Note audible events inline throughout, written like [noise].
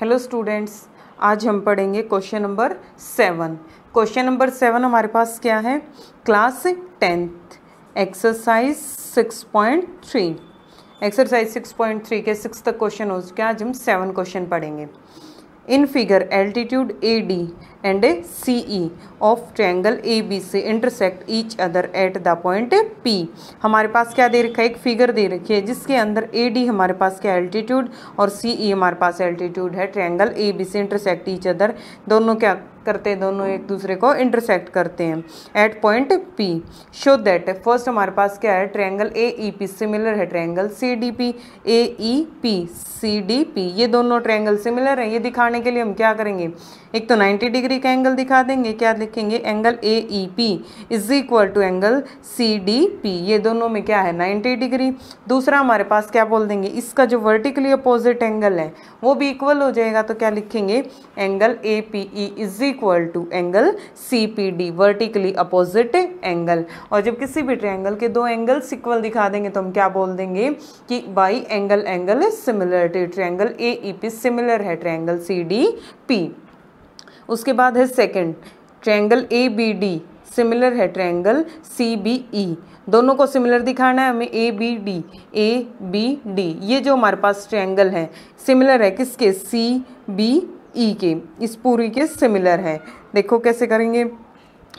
Hello students आज हम पढ़ेंगे question number seven question number seven हमारे पास क्या है class tenth exercise six point three exercise six point three के सिक्स तक क्वेश्चन हो चुके हैं आज हम सेवन क्वेश्चन पढ़ेंगे in figure altitude AD and CE of triangle ABC intersect each other at the point P हमारे पास क्या दे रखा है एक फिगर दे रखी है जिसके अंदर AD हमारे पास क्या एल्टीट्यूड और CE हमारे पास एल्टीट्यूड है B ABC intersect each other दोनों क्या करते हैं दोनों एक दूसरे को इंटरसेक्ट करते हैं at point P show that first हमारे पास क्या है triangle A E P similar है triangle C D P A E P C D P ये दोनों ट्रायंगल सिमिलर हैं ये दिखाने के लिए हम क्या करेंगे एक तो 90 डिग्री का एंगल दिखा देंगे क्या लिखेंगे angle A E P is equal to angle C D P ये दोनों में क्या है 90 डिग्री दूसरा हमारे पास क्या बोल देंगे इसका जो वर्टिकली अपोजिट एंगल है वो भी इक्वल हो जाएगा तो क्या लिखेंगे angle A P E is equal to angle C P D vertically opposite angle और जब किसी भी ट्रायंगल के दो एंगल्स इक्वल दिखा देंगे तो हम क्या बोल देंगे कि by angle angle similar triangle A E P similar है ट्रायंगल सी डी पी उसके बाद है second triangle A B D similar है ट्रायंगल सी बी ई दोनों को सिमिलर दिखाना है हमें A B D A B D ये जो हमारे पास ट्रायंगल है सिमिलर है किसके सी बी ई के इस पूरी के सिमिलर है देखो कैसे करेंगे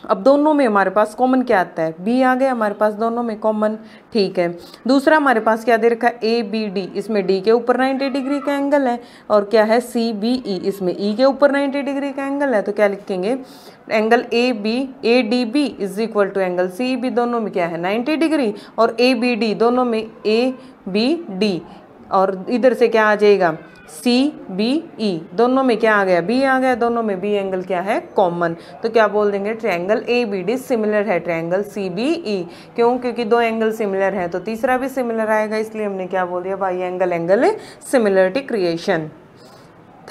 अब दोनों में हमारे पास कॉमन क्या आता है बी आ गया हमारे पास दोनों में कॉमन ठीक है दूसरा हमारे पास क्या दे रखा है ए बी डी इसमें डी के ऊपर 90 डिग्री का एंगल है और क्या है सी बी ई इसमें ई e के ऊपर 90 डिग्री का एंगल है तो क्या लिखेंगे angle A B A D B is equal to angle C B दोनों में क्या है नाइन्टी डिग्री और ए बी डी दोनों में ए बी डी और इधर से क्या आ जाएगा सी बी ई दोनों में क्या आ गया बी आ गया दोनों में बी एंगल क्या है कॉमन तो क्या बोल देंगे triangle A B D similar है ट्रायंगल सी बी ई क्यों क्योंकि दो एंगल सिमिलर हैं तो तीसरा भी सिमिलर आएगा इसलिए हमने क्या बोल दिया भाई angle angle similarity criterion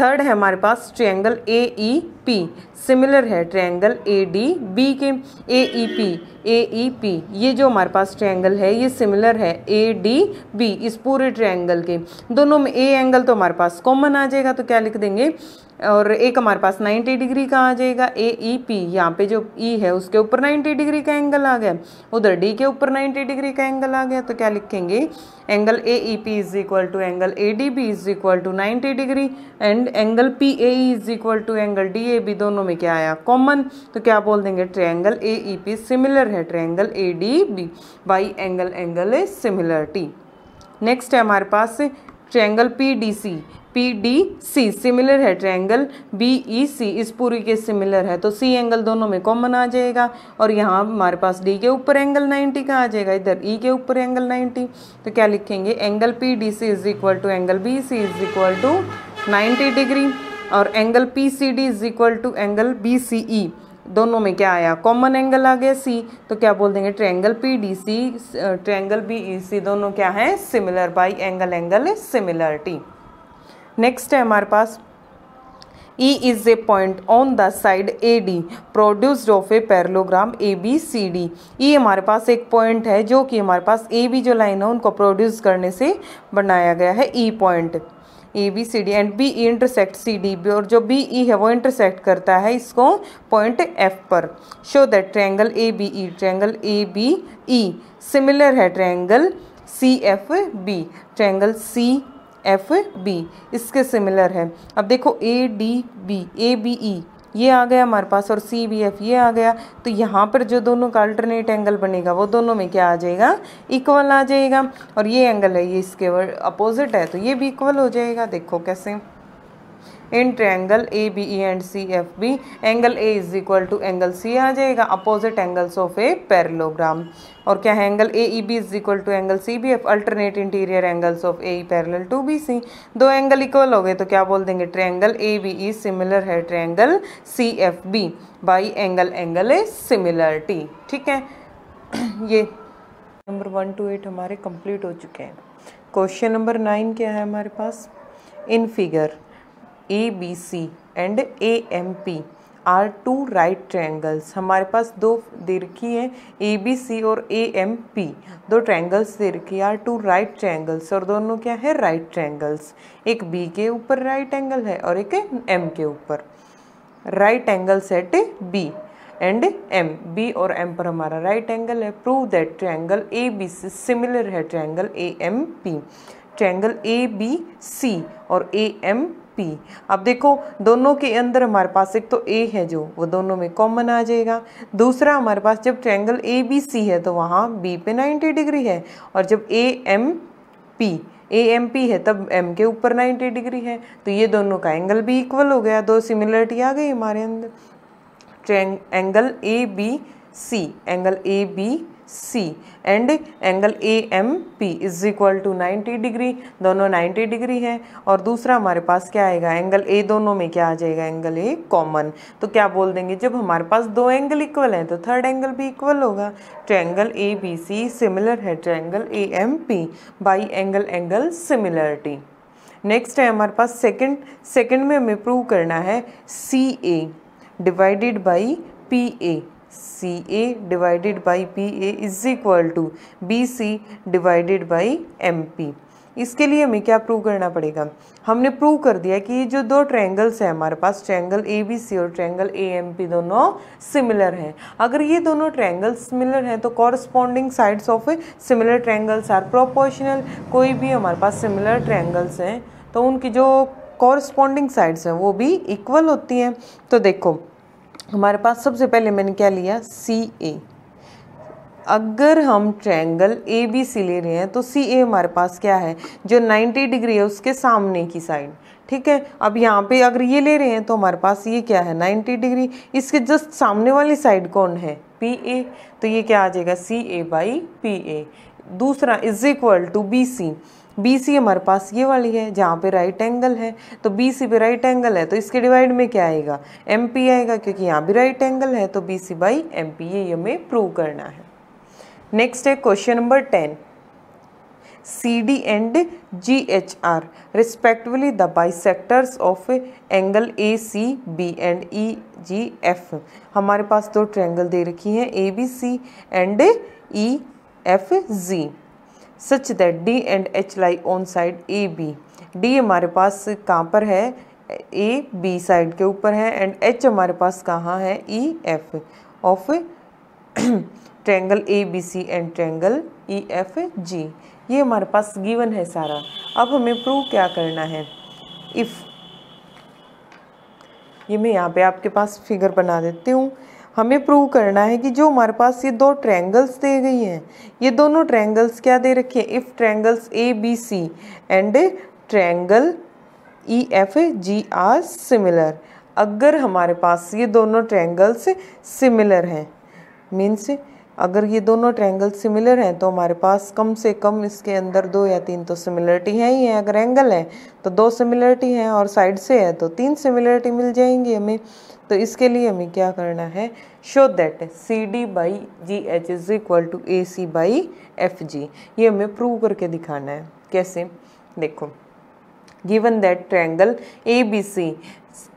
third है हमारे पास triangle A E P similar है ट्रायंगल ए डी बी के A E P A E P ये जो हमारे पास ट्रायंगल है ये सिमिलर है ए डी बी इस पूरे ट्रायंगल के दोनों में ए एंगल तो हमारे पास कॉमन आ जाएगा तो क्या लिख देंगे और एक हमारे पास 90 डिग्री का आ जाएगा ए ई पी यहाँ पे जो ई e है उसके ऊपर 90 डिग्री का एंगल आ गया उधर डी के ऊपर 90 डिग्री का एंगल आ गया तो क्या लिखेंगे angle A E P is equal to angle A D B is equal to ninety degree and angle P A E is equal to angle D A B दोनों में क्या आया कॉमन तो क्या बोल देंगे triangle A E P similar है triangle A D B by angle angle A similarity next है हमारे पास triangle P D C P D C similar है ट्रायंगल बी ई सी इस पूरी के सिमिलर है तो सी एंगल दोनों में कॉमन आ जाएगा और यहाँ हमारे पास डी के ऊपर एंगल 90 का आ जाएगा इधर ई e के ऊपर एंगल 90 तो क्या लिखेंगे angle P D C is equal to angle B C is equal to ninety degree और angle P C D is equal to angle B C E दोनों में क्या आया कॉमन एंगल आ गया सी तो क्या बोल देंगे triangle P D C triangle B E C दोनों क्या है similar by angle angle similarity next है हमारे पास E is a point on the side A D produced of a parallelogram A B C D E हमारे पास एक point है जो कि हमारे पास ए बी जो लाइन है उनको प्रोड्यूस करने से बनाया गया है E point A B C D and B E intersect C D B और जो बी ई e है वो इंटरसेक्ट करता है इसको पॉइंट एफ पर show that triangle A B E triangle A B E similar है triangle C F B triangle C F B इसके सिमिलर है अब देखो A D B A B E ये आ गया हमारे पास और सी बी एफ ये आ गया तो यहाँ पर जो दोनों का अल्टरनेट एंगल बनेगा वो दोनों में क्या आ जाएगा इक्वल आ जाएगा और ये एंगल है ये इसके अपोजिट है तो ये भी इक्वल हो जाएगा देखो कैसे इन triangle A B E and C F B angle A is equal to angle C आ जाएगा opposite angles of a parallelogram और क्या है angle A E B is equal to angle C B F alternate interior angles of A E parallel to B C दो angle equal हो गए तो क्या बोल देंगे triangle A B is similar है triangle C F B by angle angle A similarity ठीक है [clears throat] ये नंबर वन टू एट हमारे कंप्लीट हो चुके हैं क्वेश्चन नंबर नाइन क्या है हमारे पास in figure A B C and A M P are two right triangles हमारे पास दो दिरखी हैं ए बी सी और ए एम पी दो ट्रायंगल्स दिरखी आर टू राइट ट्रायंगल्स और दोनों क्या है राइट ट्रायंगल्स एक बी के ऊपर राइट एंगल है और एक एम के ऊपर right angle set B and M B और एम पर हमारा राइट एंगल है prove that triangle A B C similar है triangle A M P triangle A B C और ए एम पी अब देखो दोनों के अंदर हमारे पास एक तो ए है जो वो दोनों में कॉमन आ जाएगा दूसरा हमारे पास जब ट्रैंगल ए बी सी है तो वहाँ बी पे 90 डिग्री है और जब A M P A M P है तब एम के ऊपर 90 डिग्री है तो ये दोनों का एंगल भी इक्वल हो गया दो सिमिलरिटी आ गई हमारे अंदर triangle angle A B C angle A B C and angle A M P is equal to ninety degree दोनों 90 डिग्री है और दूसरा हमारे पास क्या आएगा एंगल ए दोनों में क्या आ जाएगा एंगल ए कॉमन तो क्या बोल देंगे जब हमारे पास दो एंगल इक्वल हैं तो थर्ड एंगल भी इक्वल होगा triangle A B C similar है triangle A M P by angle angle similarity next है हमारे पास सेकेंड सेकेंड में हमें प्रूव करना है C A divided by P A C A divided by P A is equal to B C divided by M P इसके लिए हमें क्या प्रूव करना पड़ेगा हमने प्रूव कर दिया कि ये जो दो ट्रैंगल्स हैं हमारे पास ट्रैंगल ए बी सी और ट्रैंगल ए एम पी दोनों सिमिलर हैं अगर ये दोनों ट्रैंगल्स सिमिलर हैं तो corresponding sides of similar triangles are proportional कोई भी हमारे पास सिमिलर ट्रैंगल्स हैं तो उनकी जो कॉरस्पॉन्डिंग साइड्स हैं वो भी इक्वल होती हैं तो देखो हमारे पास सबसे पहले मैंने क्या लिया सी ए अगर हम ट्रायंगल ए बी सी ले रहे हैं तो सी ए हमारे पास क्या है जो 90 डिग्री है उसके सामने की साइड ठीक है अब यहाँ पे अगर ये ले रहे हैं तो हमारे पास ये क्या है 90 डिग्री इसके जस्ट सामने वाली साइड कौन है पी ए तो ये क्या आ जाएगा सी ए बाई पी ए दूसरा is equal to B C B C हमारे पास ये वाली है जहाँ पे राइट एंगल है तो बी सी पे राइट एंगल है तो इसके डिवाइड में क्या आएगा एम पी आएगा क्योंकि यहाँ भी राइट एंगल है तो B C by M P ये हमें प्रूव करना है नेक्स्ट है question number ten C D and G H are respectively the sectors of angle A C B and E G F हमारे पास दो ट्रैंगल दे रखी हैं A B C and E F G such that D and H lie on side A B D हमारे पास कहाँ पर है ए बी साइड के ऊपर है एंड एच हमारे पास कहाँ है E F of triangle A B C and triangle E F G ये हमारे पास गिवन है सारा अब हमें प्रूव क्या करना है इफ़ ये मैं यहाँ पे आपके पास फिगर बना देती हूँ हमें प्रूव करना है कि जो हमारे पास ये दो ट्रैंगल्स दे गई हैं ये दोनों ट्रैंगल्स क्या दे रखे हैं if triangles A B C and triangle E F G are similar अगर हमारे पास ये दोनों ट्रैंगल्स सिमिलर हैं मीन्स अगर ये दोनों ट्रैंगल सिमिलर हैं तो हमारे पास कम से कम इसके अंदर दो या तीन तो सिमिलरिटी हैं ही हैं अगर एंगल है तो दो सिमिलरिटी हैं और साइड से है तो तीन सिमिलरिटी मिल जाएंगी हमें तो इसके लिए हमें क्या करना है show that C D by G H is equal to A C by F G ये हमें प्रूव करके दिखाना है कैसे देखो given that triangle A B C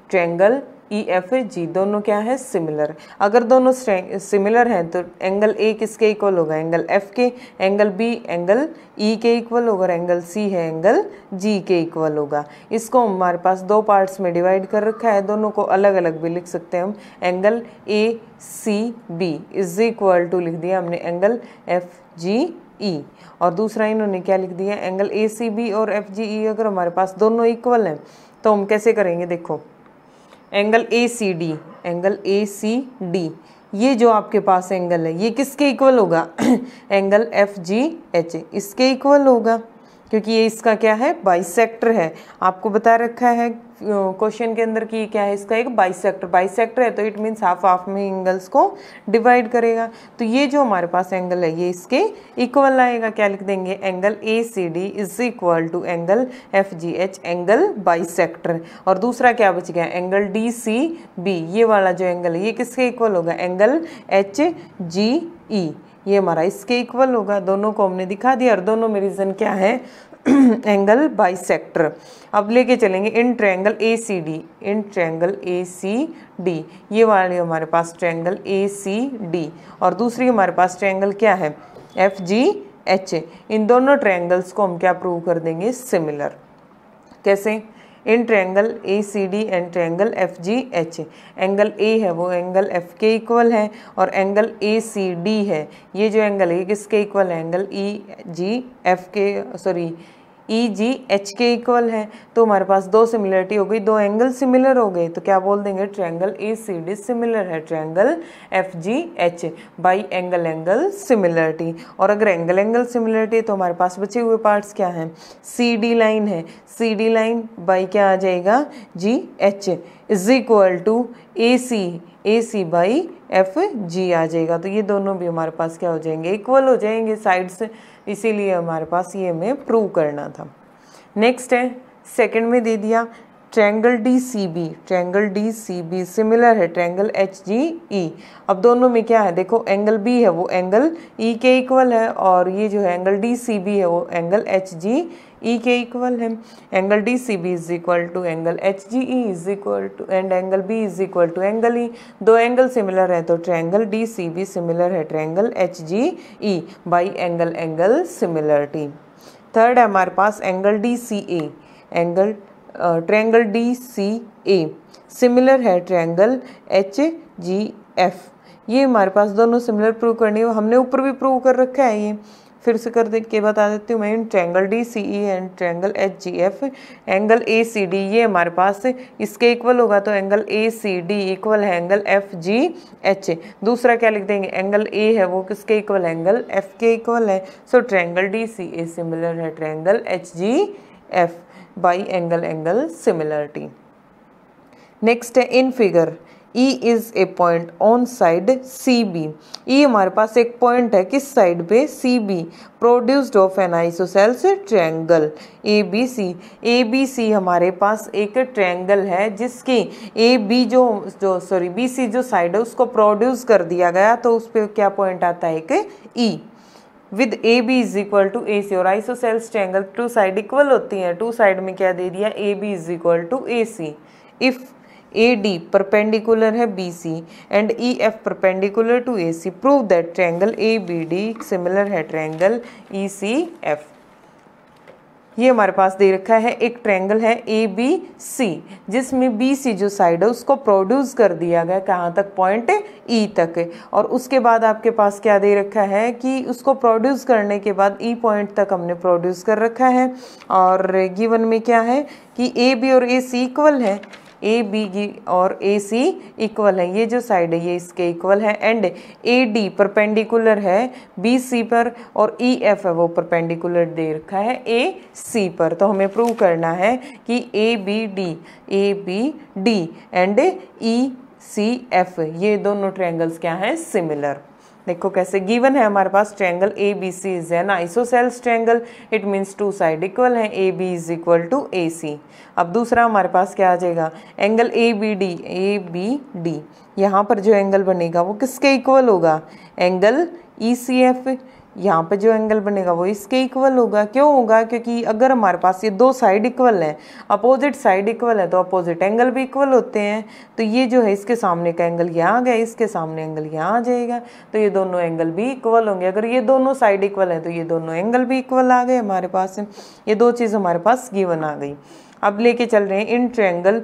triangle E F G दोनों क्या है सिमिलर अगर दोनों सिमिलर हैं तो एंगल ए किसके इक्वल होगा एंगल एफ के एंगल बी एंगल ई के इक्वल होगा और एंगल सी है एंगल जी के इक्वल होगा इसको हमारे पास दो पार्ट्स में डिवाइड कर रखा है दोनों को अलग अलग भी लिख सकते हैं हम angle A C B is equal to लिख दिया हमने एंगल एफ जी ई और दूसरा इन्होंने क्या लिख दिया एंगल ए सी बी और एफ जी ई अगर हमारे पास दोनों इक्वल हैं तो हम कैसे करेंगे देखो angle A C D angle A C D ये जो आपके पास एंगल है ये किसके इक्वल होगा [clears throat] एंगल एफ जी एच इसके इक्वल होगा क्योंकि ये इसका क्या है बाइसेक्टर है आपको बता रखा है क्वेश्चन के अंदर कि क्या है इसका एक बाइसेक्टर बाइसेक्टर है तो इट मीन्स हाफ हाफ में एंगल्स को डिवाइड करेगा तो ये जो हमारे पास एंगल है ये इसके इक्वल आएगा क्या लिख देंगे angle A C D is equal to angle F G H angle bisector और दूसरा क्या बच गया एंगल डी सी बी ये वाला जो एंगल है ये किसके इक्वल होगा एंगल एच जी ई ये हमारा इसके इक्वल होगा दोनों को हमने दिखा दिया और दोनों में रीज़न क्या है एंगल [clears throat] बाइसेक्टर अब लेके चलेंगे in triangle A C D in triangle A C D ये वाली हमारे पास ट्रैंगल ए सी डी और दूसरी हमारे पास ट्रैंगल क्या है एफ जी एच इन दोनों ट्रैंगल्स को हम क्या प्रूव कर देंगे सिमिलर कैसे इन triangle A C D and triangle F G H angle A है वो एंगल एफ के इक्वल है और एंगल ए सी डी है ये जो एंगल है किसके इक्वल है एंगल ई जी एफ के सॉरी ई जी एच के इक्वल है तो हमारे पास दो सिमिलरिटी हो गई दो एंगल सिमिलर हो गए तो क्या बोल देंगे triangle A C D similar है triangle F G H by angle angle similarity और अगर एंगल एंगल सिमिलरिटी है तो हमारे पास बचे हुए पार्ट्स क्या हैं सी डी लाइन है सी डी लाइन बाई क्या आ जाएगा G H is equal to A C A C by F G आ जाएगा तो ये दोनों भी हमारे पास क्या हो जाएंगे इक्वल हो जाएंगे साइड से इसीलिए हमारे पास ये हमें प्रूव करना था नेक्स्ट है सेकंड में दे दिया triangle D C B triangle D C B similar है ट्रैंगल एच जी ई अब दोनों में क्या है देखो एंगल बी है वो एंगल ई e के इक्वल है और ये जो है एंगल डी सी बी है वो एंगल एच जी ई के इक्वल है angle D C B is equal to angle H G E is equal to and angle B is equal to angle E दो एंगल सिमिलर तो है तो triangle D C B similar है triangle H G E by angle angle similarity third है हमारे पास angle D C A angle triangle D C A similar है triangle H G F ये हमारे पास दोनों सिमिलर प्रूव करनी है हमने ऊपर भी प्रूव कर रखा है ये फिर से कर दे के बता देती हूँ मैं triangle D C E and triangle H G F angle A C D ये हमारे पास इसके इक्वल होगा तो angle A C D equal है एंगल एफ जी एच दूसरा क्या लिख देंगे एंगल ए है वो किसके इक्वल एंगल एफ के इक्वल है so triangle D C A similar है triangle H G F by angle angle similarity next है in figure E is a point on side C B E हमारे पास एक पॉइंट है किस side पे C B produced of an isosceles triangle A B C A B C हमारे पास एक ट्रैंगल है जिसकी ए बी जो जो सॉरी बी सी जो साइड है उसको प्रोड्यूस कर दिया गया तो उस पर क्या पॉइंट आता है एक E with A B is equal to A C और isosceles triangle two side equal होती हैं टू साइड में क्या दे दिया A B is equal to A C if A D perpendicular है B C and E F perpendicular to A C prove that triangle A B D similar है triangle E C F ये हमारे पास दे रखा है एक triangle है A B सी जिसमें B C जो साइड है उसको प्रोड्यूस कर दिया गया कहाँ तक पॉइंट ई e तक और उसके बाद आपके पास क्या दे रखा है कि उसको प्रोड्यूस करने के बाद ई e पॉइंट तक हमने प्रोड्यूस कर रखा है और गिवन में क्या है कि ए बी और ए सी इक्वल है ए बी और ए सी इक्वल है ये जो साइड है ये इसके इक्वल है एंड ए डी परपेंडिकुलर है बी सी पर और ई e, एफ है वो परपेंडिकुलर दे रखा है ए सी पर तो हमें प्रूव करना है कि A B D A B D and E C F ये दोनों ट्रायंगल्स क्या हैं सिमिलर देखो कैसे गिवन है हमारे पास triangle A B C is an cells triangle it means two side equal है A B is equal to A C अब दूसरा हमारे पास क्या आ जाएगा angle A B D A B D यहाँ पर जो एंगल बनेगा वो किसके इक्वल होगा एंगल ई सी एफ यहाँ पे जो एंगल बनेगा वो इसके इक्वल होगा क्यों होगा क्योंकि अगर हमारे पास ये दो साइड इक्वल हैं अपोजिट साइड इक्वल है तो अपोजिट एंगल भी इक्वल होते हैं तो ये जो है इसके सामने का एंगल यहाँ आ गया इसके सामने एंगल यहाँ आ जाएगा तो ये दोनों एंगल भी इक्वल होंगे अगर ये दोनों साइड इक्वल हैं तो ये दोनों एंगल भी इक्वल आ गए हमारे पास ये दो चीज़ हमारे पास गिवन आ गई अब लेके चल रहे हैं in triangle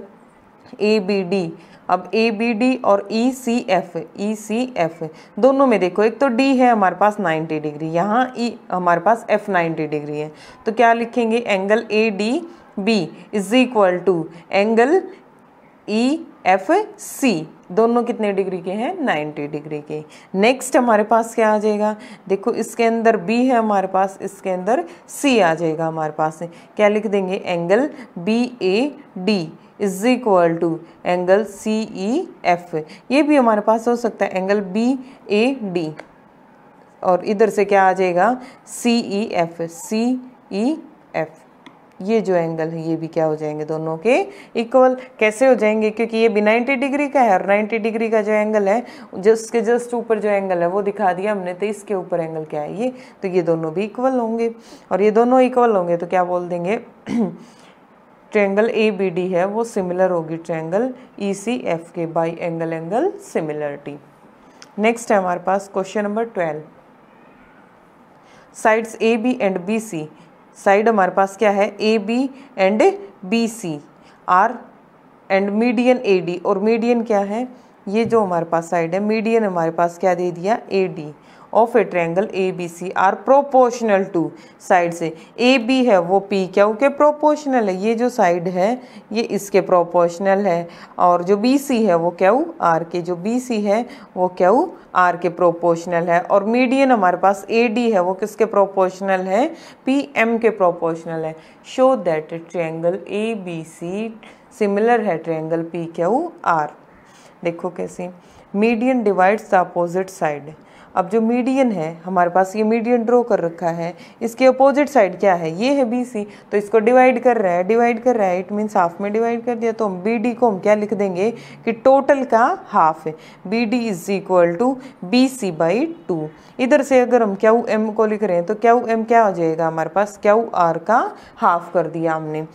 A B D अब ए बी डी और ई C F E C F दोनों में देखो एक तो डी है हमारे पास 90 डिग्री यहाँ ई e हमारे पास एफ 90 डिग्री है तो क्या लिखेंगे angle A D B is equal to angle E F C दोनों कितने डिग्री के हैं 90 डिग्री के नेक्स्ट हमारे पास क्या आ जाएगा देखो इसके अंदर बी है हमारे पास इसके अंदर सी आ जाएगा हमारे पास क्या लिख देंगे angle B A D is equal to angle C E F ये भी हमारे पास हो सकता है एंगल बी ए डी और इधर से क्या आ जाएगा सी ई एफ सी ई एफ ये जो एंगल है ये भी क्या हो जाएंगे दोनों के इक्वल कैसे हो जाएंगे क्योंकि ये भी 90 डिग्री का है और 90 डिग्री का जो एंगल है जिसके जस्ट ऊपर जो एंगल है वो दिखा दिया हमने तो इसके ऊपर एंगल क्या है ये तो ये दोनों भी इक्वल होंगे और ये दोनों इक्वल होंगे तो क्या बोल देंगे [clears throat] ट्रायंगल ए बी डी है वो सिमिलर होगी ट्रैंगल ई सी एफ के by angle angle similarity next है हमारे पास question number twelve sides A B and B C side हमारे पास क्या है A B and B C are and median A D और मीडियन क्या है ये जो हमारे पास साइड है मीडियन हमारे पास क्या दे दिया A D of a triangle A B C are proportional to side से ए बी है वो पी क्या के प्रोपोर्शनल है ये जो साइड है ये इसके प्रोपोर्शनल है और जो बी सी है वो क्या आर के जो बी सी है वो क्या आर के प्रोपोर्शनल है और मीडियन हमारे पास ए डी है वो किसके प्रोपोर्शनल है पी एम के प्रोपोर्शनल है show that triangle A B C similar है ट्रैंगल पी क्या आर देखो कैसे median divides the opposite side अब जो मीडियन है हमारे पास ये मीडियन ड्रॉ कर रखा है इसके अपोजिट साइड क्या है ये है बी सी तो इसको डिवाइड कर रहा है डिवाइड कर रहा है इट मीन्स हाफ में डिवाइड कर दिया तो हम बी डी को हम क्या लिख देंगे कि टोटल का हाफ है B D is equal to B C by two इधर से अगर हम क्या एम को लिख रहे हैं तो क्या एम क्या हो जाएगा हमारे पास क्या आर का हाफ कर दिया हमने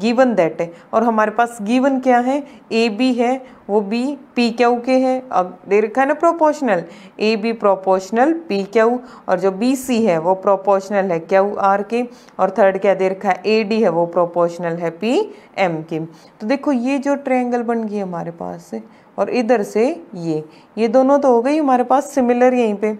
गिवन दैट है और हमारे पास गिवन क्या है ए बी है वो बी पी क्यू के है अब दे रखा है ना proportional A B proportional P Q और जो बी सी है वो प्रोपोर्शनल है क्यू आर के और थर्ड क्या दे रखा है ए डी है वो प्रोपोर्शनल है पी एम के तो देखो ये जो ट्रायंगल बन गई हमारे पास और इधर से ये ये दोनों तो हो गई हमारे पास सिमिलर यहीं पे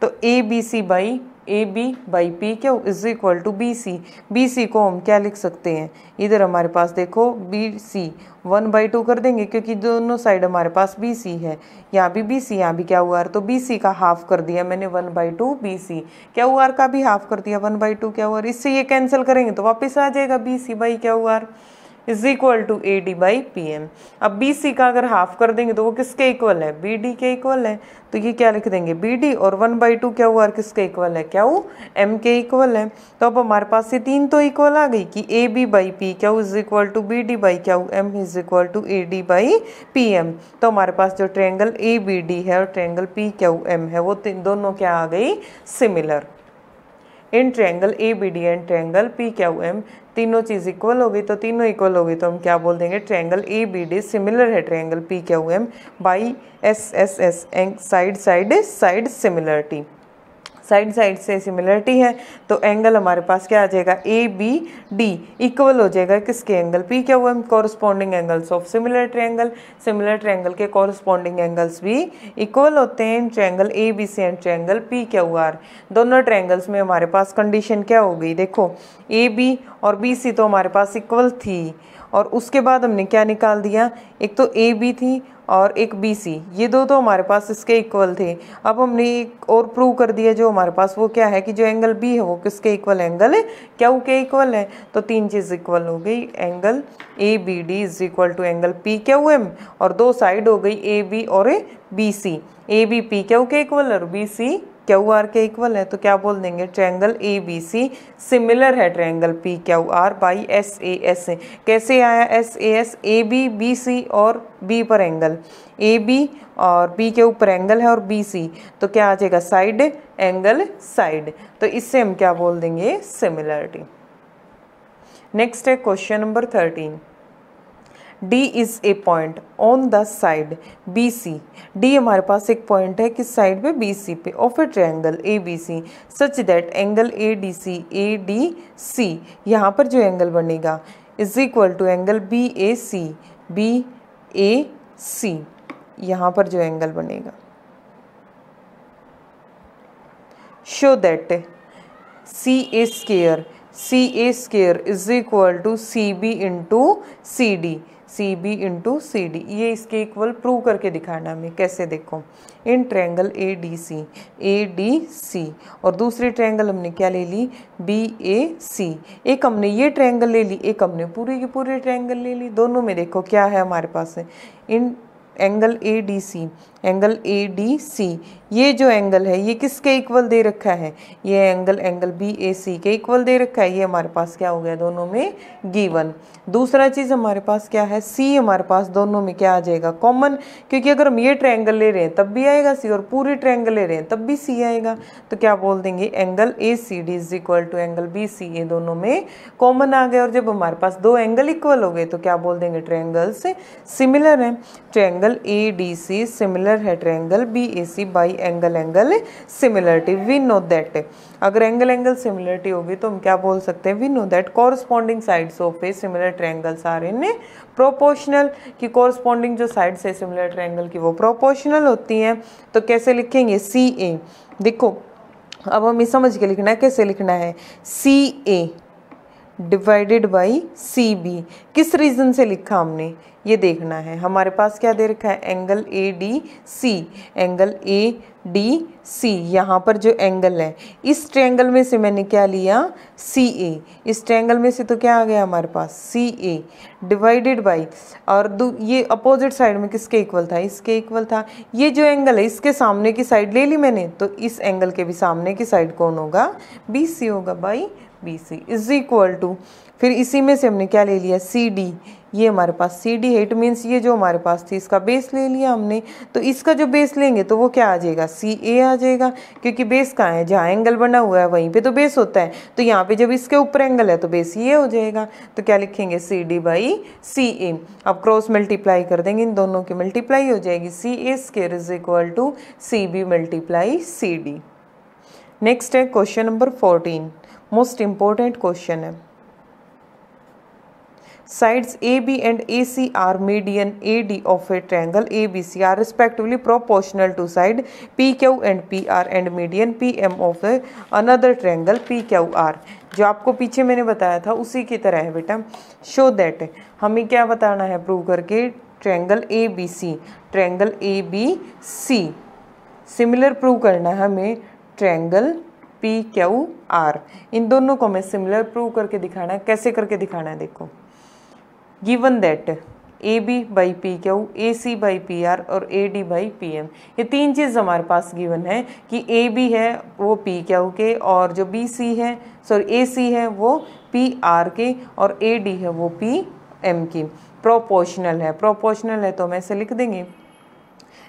तो A B C by A B by P क्या is equal to B C B C को हम क्या लिख सकते हैं इधर हमारे पास देखो B C one by two कर देंगे क्योंकि दोनों साइड हमारे पास बी सी है यहाँ भी बी सी यहाँ भी क्या हुआ आर तो बी सी का हाफ कर दिया मैंने one by two B C क्या हुआ आर का भी हाफ कर दिया वन बाई टू क्या हुआ इससे ये कैंसिल करेंगे तो वापस आ जाएगा बी सी बाई क्या हुआ R is equal to A D by P M अब बी सी का अगर हाफ कर देंगे तो वो किसके इक्वल है बी डी के इक्वल है तो ये क्या लिख देंगे बी डी और वन बाई टू क्या हुआ और किसके इक्वल है क्या वो एम के इक्वल है तो अब हमारे पास ये तीन तो इक्वल आ गई कि ए बी बाई पी क्या is equal to B D by क्या M is equal to A D by P M तो हमारे पास जो ट्रेंगल ए बी डी है और ट्रेंगल पी क्या एम है वो दोनों क्या आ गई similar in triangle A B D and triangle P क्या हुआ एम तीनों चीज़ इक्वल होगी तो तीनों इक्वल होगी तो हम क्या बोल देंगे triangle A B D similar है ट्रैंगल पी क्या हुआ M by S S S and side side side similarity side side से सिमिलरिटी है तो एंगल हमारे पास क्या आ जाएगा ए बी डी इक्वल हो जाएगा किसके एंगल पी क्या हुआ corresponding angles of similar triangle similar triangle के कॉरस्पॉन्डिंग एंगल्स भी इक्वल होते हैं triangle A B C and triangle P क्या हुआ आर दोनों ट्रैंगल्स में हमारे पास कंडीशन क्या हो गई देखो ए बी और बी सी तो हमारे पास इक्वल थी और उसके बाद हमने क्या निकाल दिया एक तो ए बी थी और एक बी सी ये दो तो हमारे पास इसके इक्वल थे अब हमने एक और प्रूव कर दिया जो हमारे पास वो क्या है कि जो एंगल बी है वो किसके इक्वल एंगल है क्या के इक्वल है तो तीन चीज़ इक्वल हो गई angle A B D is equal to angle P क्या एम और दो साइड हो गई ए बी और A B C A B P Q के इक्वल और बी सी क्यू आर के इक्वल है तो क्या बोल देंगे triangle A B C similar है triangle P Q R by S A S A कैसे आया S A S A B B C और बी पर एंगल ए बी और बी के ऊपर एंगल है और बी सी तो क्या आ जाएगा साइड एंगल साइड तो इससे हम क्या बोल देंगे सिमिलरिटी नेक्स्ट है question number thirteen D is a point on the side B C D हमारे पास एक पॉइंट है किस साइड पे बी सी पे of a triangle A B C such that angle A D C A D C यहाँ पर जो एंगल बनेगा is equal to angle B A C B A C यहाँ पर जो एंगल बनेगा show that C A square C A square is equal to C B into C D C B into C D ये इसके equal prove करके दिखाना हमें कैसे देखो इन triangle A D C A D C और दूसरी ट्रैंगल हमने क्या ले ली बी ए सी एक हमने ये ट्रैंगल ले ली एक हमने पूरी की पूरी ट्रैंगल ले ली दोनों में देखो क्या है हमारे पास in angle A D C angle A D C ये जो एंगल है ये किसके इक्वल दे रखा है ये angle angle B A C के इक्वल दे रखा है ये हमारे पास क्या हो गया दोनों में गिवन दूसरा चीज़ हमारे पास क्या है सी हमारे पास दोनों में क्या आ जाएगा कॉमन क्योंकि अगर हम ये ट्रैंगल ले रहे हैं तब भी आएगा सी और पूरी ट्रैंगल ले रहे हैं तब भी सी आएगा तो क्या बोल देंगे angle A C D is equal to angle B C ये दोनों में कॉमन आ गए और जब हमारे पास दो एंगल इक्वल हो गए तो क्या बोल देंगे ट्रैंगल्स सिमिलर हैं triangle A D C similar similar है triangle B A C by angle angle similarity we know that अगर एंगल एंगल सिमिलरिटी होगी तो हम क्या बोल सकते हैं we know that corresponding sides of a similar triangles are in proportional की कॉरस्पॉन्डिंग जो साइड्स है सिमिलर ट्रैंगल की वो प्रोपोर्शनल होती हैं तो कैसे लिखेंगे सी ए देखो अब हमें समझ के लिखना है कैसे लिखना है C A divided by C B किस रीज़न से लिखा हमने ये देखना है हमारे पास क्या दे रखा है angle A D C angle A D C यहाँ पर जो एंगल है इस ट्रेंगल में से मैंने क्या लिया सी ए इस ट्रेंगल में से तो क्या आ गया हमारे पास सी ए डिवाइडेड बाई और ये अपोजिट साइड में किसके इक्वल था इसके इक्वल था ये जो एंगल है इसके सामने की साइड ले ली मैंने तो इस एंगल के भी सामने की साइड कौन होगा बी सी होगा by B C is equal to फिर इसी में से हमने क्या ले लिया सी डी ये हमारे पास सी डी है इट मीन्स ये जो हमारे पास थी इसका बेस ले लिया हमने तो इसका जो बेस लेंगे तो वो क्या आ जाएगा सी ए आ जाएगा क्योंकि बेस कहाँ है जहाँ एंगल बना हुआ है वहीं पे तो बेस होता है तो यहाँ पे जब इसके ऊपर एंगल है तो बेस ये हो जाएगा तो क्या लिखेंगे सी डी बाई सी ए अब क्रॉस मल्टीप्लाई कर देंगे इन दोनों की मल्टीप्लाई हो जाएगी C A square is equal to C B multiply C D next है question number fourteen most important question है Sides AB and AC are median AD of a triangle ABC are respectively proportional to side PQ and PR and median PM of a another triangle PQR. जो आपको पीछे मैंने बताया था उसी की तरह है बेटा शो दैट हमें क्या बताना है प्रूव करके triangle A B C triangle A B C similar prove करना है हमें ट्रैंगल पी क्यू आर इन दोनों को हमें सिमिलर प्रूव करके दिखाना है कैसे करके दिखाना है देखो given that A B by P Q A C by P R और A D by P M ये तीन चीज़ हमारे पास गिवन है कि ए बी है वो पी क्यू के और जो बी सी है सॉरी ए सी है वो पी आर के और ए डी है वो पी एम की प्रोपोर्शनल है प्रोपोर्शनल है तो हम ऐसे लिख देंगे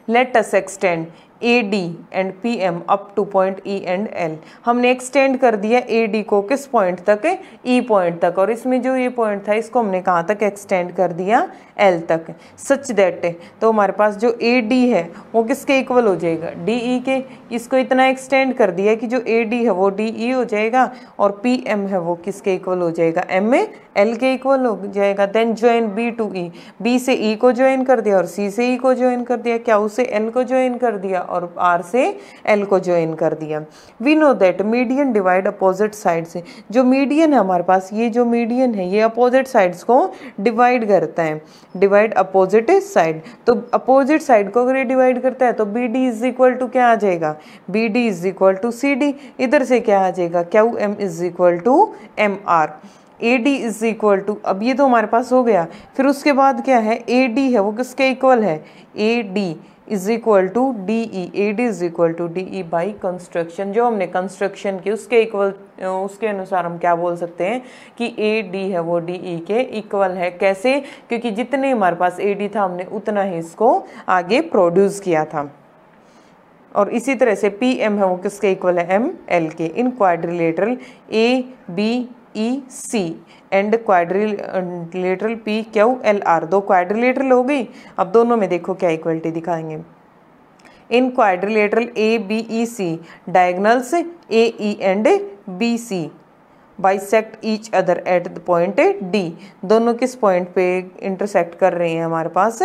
let us extend A D and P M up to point E and L हमने एक्सटेंड कर दिया ए डी को किस पॉइंट तक ई e पॉइंट तक और इसमें जो ये पॉइंट था इसको हमने कहाँ तक एक्सटेंड कर दिया एल तक सच दैट तो हमारे पास जो ए डी है वो किसके इक्वल हो जाएगा डी ई e के इसको इतना एक्सटेंड कर दिया कि जो ए डी है वो डी ई e हो जाएगा और पी एम है वो किसके इक्वल हो जाएगा एम ए एल के इक्वल हो जाएगा then join B to E B से ई e को ज्वाइन कर दिया और सी से ई e को ज्वाइन कर दिया क्या उसे एल को ज्वाइन कर दिया और आर से एल को ज्वाइन कर दिया we know that median divide opposite side से जो मीडियन है हमारे पास ये जो मीडियन है ये अपोजिट साइड्स को डिवाइड करता है डिवाइड अपोजिट साइड तो अपोजिट साइड को अगर ये डिवाइड करता है तो B D is equal to क्या आ जाएगा B D is equal to C D इधर से क्या आ जाएगा क्या M is equal to M R A D is equal to अब ये तो हमारे पास हो गया फिर उसके बाद क्या है ए डी है वो किसके इक्वल है A D is equal to D E A D is equal to D E by construction जो हमने कंस्ट्रक्शन की उसके इक्वल उसके अनुसार हम क्या बोल सकते हैं कि ए डी है वो डी ई e के इक्वल है कैसे क्योंकि जितने हमारे पास ए डी था हमने उतना ही इसको आगे प्रोड्यूस किया था और इसी तरह से पी एम है वो किसके इक्वल है एम एल के in quadrilateral A B E C and quadrilateral P Q L R दो क्वाड्रिलेटरल हो गई अब दोनों में देखो क्या इक्वलिटी दिखाएंगे in quadrilateral A B E C diagonals A E and B C sect each other at the point D दोनों किस पॉइंट पे इंटरसेक्ट कर रहे हैं हमारे पास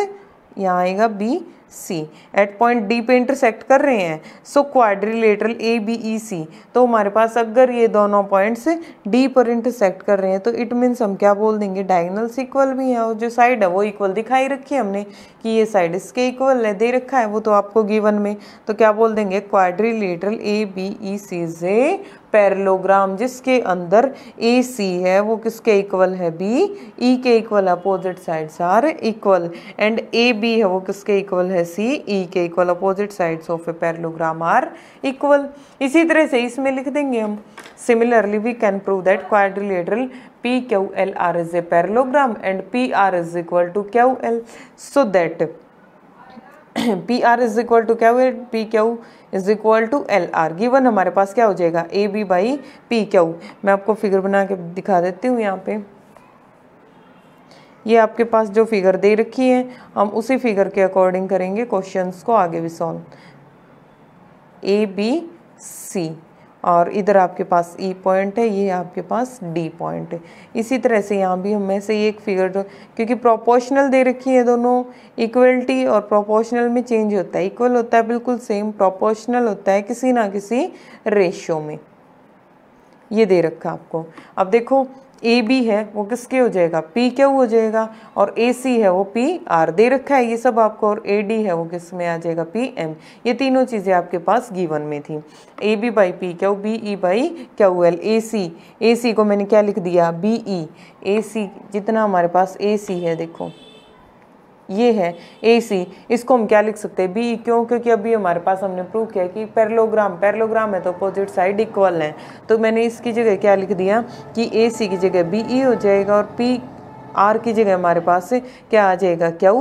यहाँ आएगा B C at point D पे इंटरसेक्ट कर रहे हैं सो क्वाड्रिलेटरल ए बी ई सी तो हमारे पास अगर ये दोनों पॉइंट्स डी पर इंटरसेक्ट कर रहे हैं तो इट मीन्स हम क्या बोल देंगे डायगनल्स इक्वल भी हैं और जो साइड है वो इक्वल दिखाई रखी है हमने कि ये साइड इसके इक्वल है दे रखा है वो तो आपको गिवन में तो क्या बोल देंगे quadrilateral A B E C is a parallelogram जिसके अंदर ए सी है वो किसके इक्वल है बी ई e के equal opposite sides are equal and A B है वो किसके इक्वल है सी ई e के equal opposite sides of a parallelogram are equal इसी तरह से इसमें लिख देंगे हम similarly we can prove that quadrilateral P Q L R is a parallelogram and P R is equal to Q L so that P R is equal to Q L P Q is equal to L R given हमारे पास क्या हो जाएगा A B by P Q मैं आपको figure बना के दिखा देती हूँ यहाँ पे ये आपके पास जो फिगर दे रखी है हम उसी फिगर के अकॉर्डिंग करेंगे क्वेश्चंस को आगे भी सॉल्व ए बी सी और इधर आपके पास ई e पॉइंट है ये आपके पास डी पॉइंट है इसी तरह से यहाँ भी हमें से एक फिगर तो, क्योंकि प्रोपोर्शनल दे रखी है दोनों इक्वलिटी और प्रोपोर्शनल में चेंज होता है इक्वल होता है बिल्कुल सेम प्रोपोर्शनल होता है किसी ना किसी रेशियो में ये दे रखा आपको अब देखो ए बी है वो किसके हो जाएगा पी क्यू हो जाएगा और ए सी है वो पी आर दे रखा है ये सब आपको और ए डी है वो किस में आ जाएगा पी एम ये तीनों चीज़ें आपके पास गीवन में थी A B by P Q B E by Q L A C A C को मैंने क्या लिख दिया बी ई ए सी जितना हमारे पास ए सी है देखो ये है ए सी इसको हम क्या लिख सकते हैं बी क्यों क्योंकि अभी हमारे पास हमने प्रूव किया कि पैरलोग्राम पैरलोग्राम है तो अपोजिट साइड इक्वल है तो मैंने इसकी जगह क्या लिख दिया कि ए सी की जगह बी ई e हो जाएगा और पी आर की जगह हमारे पास से क्या आ जाएगा क्या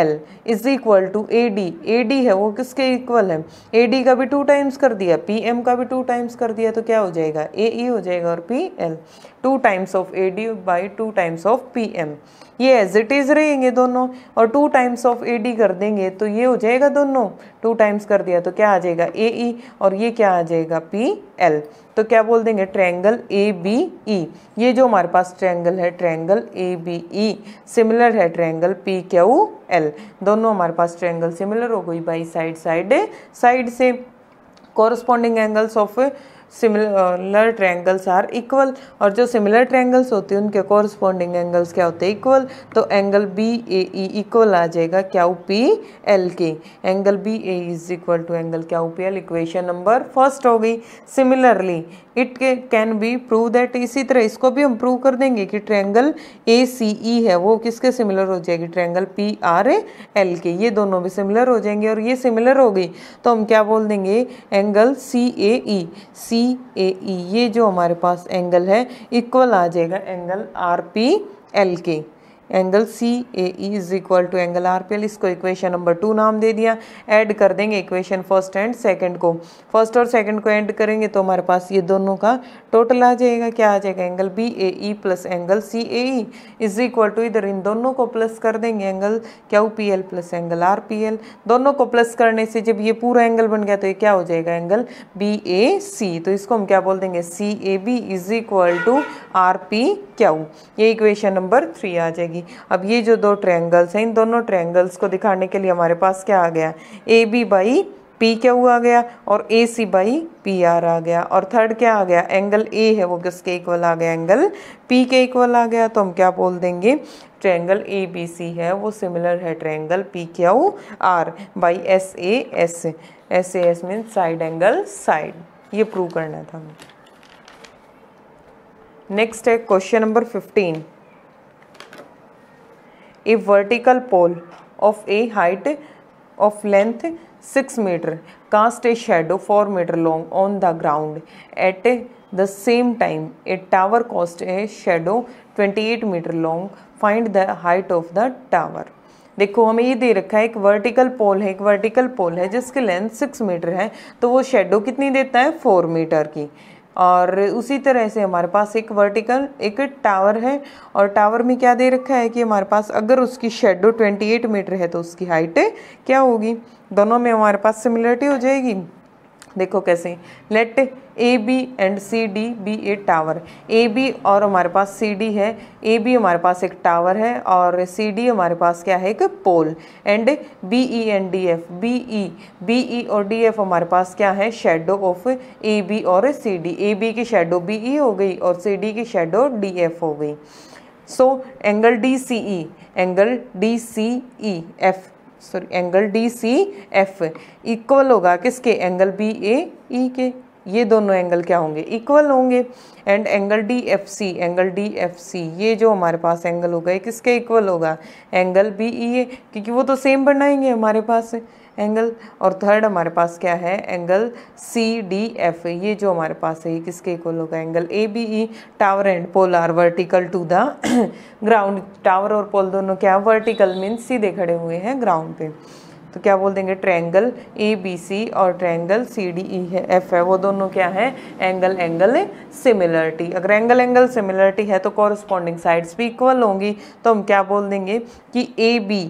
L is equal to A D A D है वो किसके इक्वल है ए डी का भी टू टाइम्स कर दिया पी एम का भी टू टाइम्स कर दिया तो क्या हो जाएगा ए ई e हो जाएगा और P L two times of A D by two times of P M ये एज इट इज़ रहेंगे दोनों और two times of A D कर देंगे तो ये हो जाएगा दोनों टू टाइम्स कर दिया तो क्या आ जाएगा ए ई e, और ये क्या आ जाएगा पी एल तो क्या बोल देंगे ट्रैंगल ए बी ई ये जो हमारे पास ट्रैंगल है triangle A B E similar है ट्रैंगल पी क्यू एल दोनों हमारे पास ट्रैंगल सिमिलर हो गई बाई साइड साइड साइड से corresponding angles of similar triangles are equal और जो सिमिलर ट्रायंगल्स होते हैं उनके कॉरस्पॉन्डिंग एंगल्स क्या होते हैं इक्वल तो angle B A E equal आ जाएगा क्या पी एल के angle B A is equal to angle क्या P L equation number first हो गई similarly it can be prove that इसी तरह इसको भी हम प्रूव कर देंगे कि ट्रायंगल ए सी ई है वो किसके सिमिलर हो जाएगी ट्रायंगल पी आर एल के ये दोनों भी सिमिलर हो जाएंगे और ये सिमिलर हो गई तो हम क्या बोल देंगे angle C A E C A E e, ये जो हमारे पास एंगल है इक्वल आ जाएगा एंगल आर पी एल के angle C A E is equal to angle R P L इसको इक्वेशन नंबर टू नाम दे दिया ऐड कर देंगे इक्वेशन फर्स्ट एंड सेकंड को फर्स्ट और सेकंड को ऐड करेंगे तो हमारे पास ये दोनों का टोटल आ जाएगा क्या आ जाएगा angle B A E plus angle C A E is equal to इधर इन दोनों को प्लस कर देंगे एंगल क्या O P L plus angle R P L दोनों को प्लस करने से जब ये पूरा एंगल बन गया तो ये क्या हो जाएगा एंगल बी ए सी तो इसको हम क्या बोल देंगे C A B is equal to R P क्या हूँ ये इक्वेशन नंबर थ्री आ जाएगी अब ये जो दो ट्रायंगल्स हैं इन दोनों ट्रायंगल्स को दिखाने के लिए हमारे पास क्या आ गया ए बी बाई पी क्या हुआ आ गया और A C by P R आ गया और थर्ड क्या आ गया एंगल ए है वो किसके इक्वल आ गया एंगल पी के इक्वल आ गया तो हम क्या बोल देंगे ट्रैंगल ए बी सी है वो सिमिलर है triangle P Q R by S A S S A S mean side angle side ये प्रूव करना था हमें नेक्स्ट है question number fifteen a vertical pole of a height of length six metre cast a shadow four metre long on the ground at the same time a tower cast a shadow twenty eight metre long find the height of the tower देखो हमें ये दे रखा है एक vertical पोल है एक vertical पोल है जिसकी लेंथ सिक्स मीटर है तो वो शेडो कितनी देता है फोर मीटर की और उसी तरह से हमारे पास एक वर्टिकल एक टावर है और टावर में क्या दे रखा है कि हमारे पास अगर उसकी शेडो 28 मीटर है तो उसकी हाइट क्या होगी दोनों में हमारे पास सिमिलरिटी हो जाएगी देखो कैसे let A B and C D B a tower A B और हमारे पास सी डी है ए बी हमारे पास एक टावर है और सी डी हमारे पास क्या है एक pole and B E and D F B E B E और डी एफ हमारे पास क्या है शेडो ऑफ ए बी और सी डी ए बी की शेडो बी ई हो गई और सी डी की शेडो डी एफ हो गई so angle D C E angle D C E F sorry angle D C F equal होगा किसके एंगल बी ए ई के ये दोनों एंगल क्या होंगे इक्वल होंगे and angle D F C angle D F C ये जो हमारे पास एंगल होगा ये किसके इक्वल होगा एंगल बी ई ए क्योंकि वो तो सेम बनाएंगे हमारे पास एंगल और थर्ड हमारे पास क्या है एंगल सी डी एफ ये जो हमारे पास है ये किसके इक्वल होगा angle A B E tower and pole are vertical to the ground tower और पोल दोनों क्या वर्टिकल मीन सीधे खड़े हुए हैं ग्राउंड पे तो क्या बोल देंगे ट्रैंगल ए बी सी और ट्रैंगल सी डी ई है एफ है वो दोनों क्या है एंगल एंगल सिमिलरिटी अगर एंगल एंगल सिमिलरिटी है तो कॉरस्पॉन्डिंग साइड्स भी इक्वल होंगी तो हम क्या बोल देंगे कि A B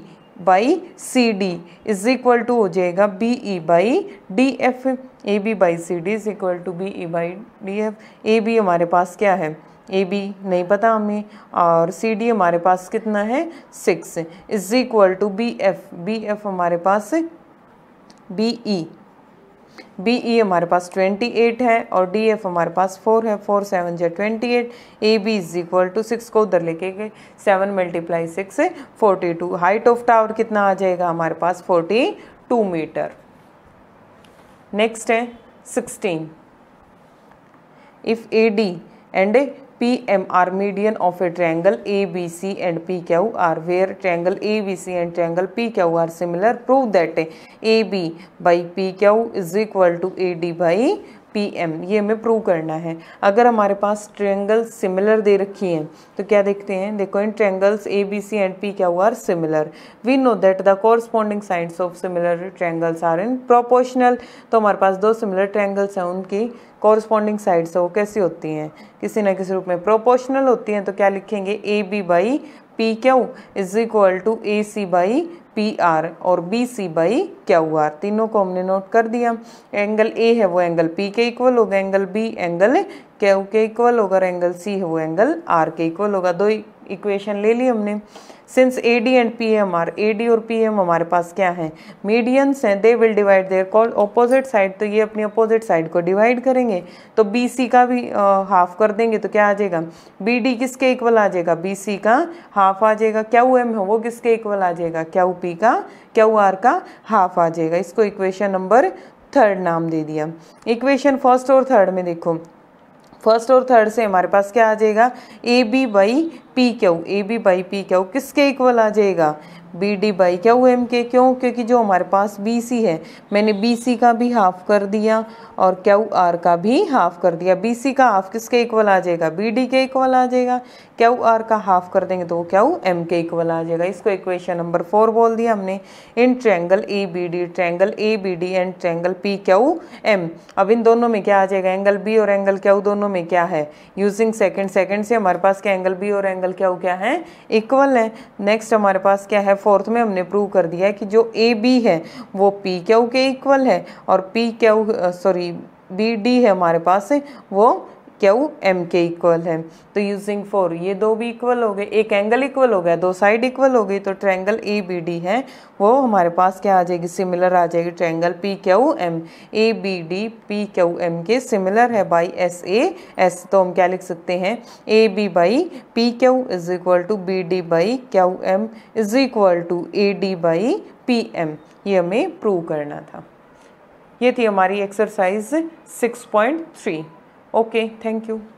by C D is equal to हो जाएगा B E by D F A B by C D is equal to B E by D F A B हमारे पास क्या है ए बी नहीं पता हमें और सी डी हमारे पास कितना है six is equal to B F B F हमारे पास B E e. B E e हमारे पास 28 है और डी एफ e हमारे पास 4 है 4 सेवन जो twenty eight A B is equal to six को उधर लेके गए seven multiply six forty two height of tower कितना आ जाएगा हमारे पास फोर्टी टू मीटर नेक्स्ट है sixteen if A D and PMR median of a triangle ABC and PQ are where triangle ABC and triangle PQ are similar. Prove that AB by PQ is equal to AD by P M ये हमें prove करना है अगर हमारे पास triangle similar दे रखी हैं तो क्या देखते हैं देखो in triangles A B C and P क्या हुआ R similar we know that the corresponding sides of similar triangles are in proportional तो हमारे पास दो सिमिलर ट्रेंगल्स हैं उनकी कॉरस्पॉन्डिंग साइड्स हैं वो कैसी होती हैं किसी ना किसी रूप में प्रोपोर्शनल होती हैं तो क्या लिखेंगे A B by P Q is equal to A C by P R और B C by Q R तीनों को हमने नोट कर दिया एंगल ए है वो एंगल पी के इक्वल होगा एंगल बी एंगल क्यू के इक्वल होगा और एंगल सी है वो एंगल आर के इक्वल होगा दो इक्वेशन ले ली हमने since A D and P M R A D और पी एम हमारे पास क्या है मीडियंस हैं they will divide their call opposite side तो ये अपनी अपोजिट साइड को डिवाइड करेंगे तो बी सी का भी हाफ कर देंगे तो क्या आ जाएगा बी डी किसके इक्वल आ जाएगा बी सी का हाफ आ जाएगा क्या वो एम है वो किसके इक्वल आ जाएगा क्या पी का क्या आर का हाफ आ जाएगा इसको इक्वेशन नंबर थर्ड नाम दे दिया इक्वेशन फर्स्ट और थर्ड में देखो फर्स्ट और थर्ड से हमारे पास क्या आ जाएगा A B by P Q A B by P Q किसके इक्वल आ जाएगा B D by Q M के क्यों क्योंकि जो हमारे पास बी सी है मैंने बी सी का भी हाफ कर दिया और क्यू आर का भी हाफ कर दिया बी सी का हाफ किसके इक्वल आ जाएगा बी डी के इक्वल आ जाएगा क्यू आर का हाफ कर देंगे तो वो क्यू एम के इक्वल आ जाएगा इसको इक्वेशन नंबर फोर बोल दिया हमने in triangle A B D triangle A B D and triangle P Q M अब इन दोनों में क्या आ जाएगा एंगल बी और एंगल क्यू दोनों में क्या है यूजिंग सेकेंड सेकेंड से हमारे पास क्या एंगल बी और एंगल क्यू क्या है इक्वल है नेक्स्ट हमारे पास क्या है फोर्थ में हमने प्रूव कर दिया है कि जो ए बी है वो पी क्यू के इक्वल है और P Q sorry sorry B D है हमारे पास वो क्यू एम के इक्वल है तो यूजिंग फोर ये दो भी इक्वल हो गए एक एंगल इक्वल हो गया दो साइड इक्वल हो गई तो ट्रैंगल ए बी डी है वो हमारे पास क्या आ जाएगी सिमिलर आ जाएगी triangle P Q M A B D P Q M के सिमिलर है बाई एस ए एस तो हम क्या लिख सकते हैं A B by P Q is equal to B D by Q M is equal to A D by P M ये हमें प्रूव करना था ये थी हमारी एक्सरसाइज 6.3 ओके थैंक यू